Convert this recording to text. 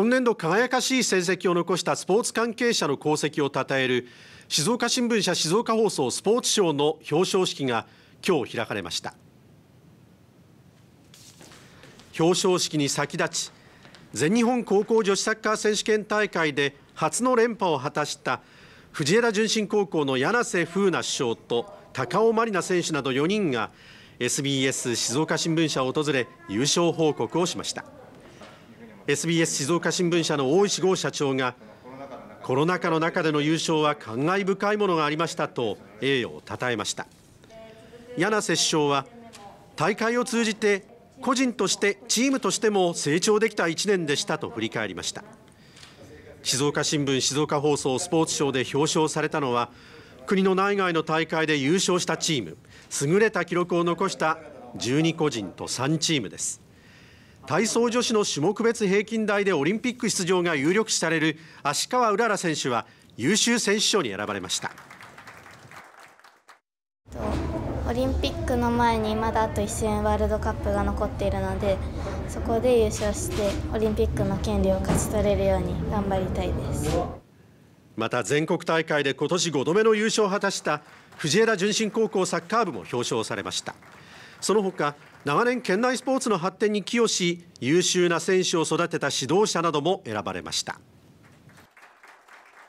今年度輝かしい成績を残したスポーツ関係者の功績を称える静岡新聞社静岡放送スポーツ賞の表彰式が今日開かれました表彰式に先立ち全日本高校女子サッカー選手権大会で初の連覇を果たした藤枝順心高校の柳瀬風奈首相と高尾真里奈選手など4人が SBS 静岡新聞社を訪れ優勝報告をしました。SBS 静岡新聞社の大石剛社長がコロナ禍の中での優勝は感慨深いものがありましたと栄誉を称えました柳瀬首相は大会を通じて個人としてチームとしても成長できた1年でしたと振り返りました静岡新聞静岡放送スポーツ賞で表彰されたのは国の内外の大会で優勝したチーム優れた記録を残した12個人と3チームです体操女子の種目別平均台でオリンピック出場が有力視される芦川うらら選手は優秀選手賞に選ばれましたオリンピックの前にまだあと1戦ワールドカップが残っているのでそこで優勝してオリンピックの権利を勝ち取れるように頑張りたいですまた全国大会で今年5度目の優勝を果たした藤枝順心高校サッカー部も表彰されました。その他長年県内スポーツの発展に寄与し優秀な選手を育てた指導者なども選ばれました。